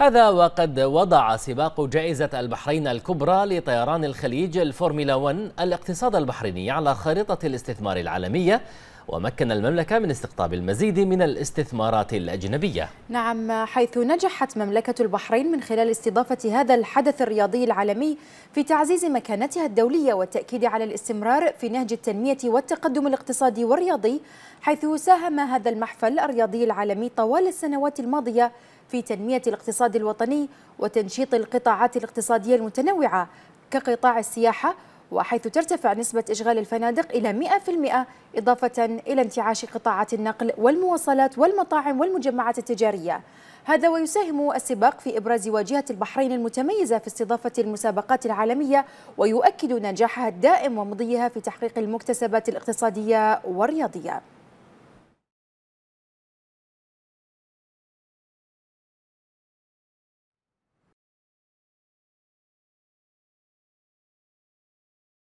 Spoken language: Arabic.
هذا وقد وضع سباق جائزة البحرين الكبرى لطيران الخليج الفورميلا 1 الاقتصاد البحريني على خارطة الاستثمار العالمية ومكن المملكة من استقطاب المزيد من الاستثمارات الأجنبية نعم حيث نجحت مملكة البحرين من خلال استضافة هذا الحدث الرياضي العالمي في تعزيز مكانتها الدولية والتأكيد على الاستمرار في نهج التنمية والتقدم الاقتصادي والرياضي حيث ساهم هذا المحفل الرياضي العالمي طوال السنوات الماضية في تنمية الاقتصاد الوطني وتنشيط القطاعات الاقتصادية المتنوعة كقطاع السياحة وحيث ترتفع نسبة إشغال الفنادق إلى 100% إضافة إلى انتعاش قطاعات النقل والمواصلات والمطاعم والمجمعات التجارية هذا ويساهم السباق في إبراز واجهة البحرين المتميزة في استضافة المسابقات العالمية ويؤكد نجاحها الدائم ومضيها في تحقيق المكتسبات الاقتصادية والرياضية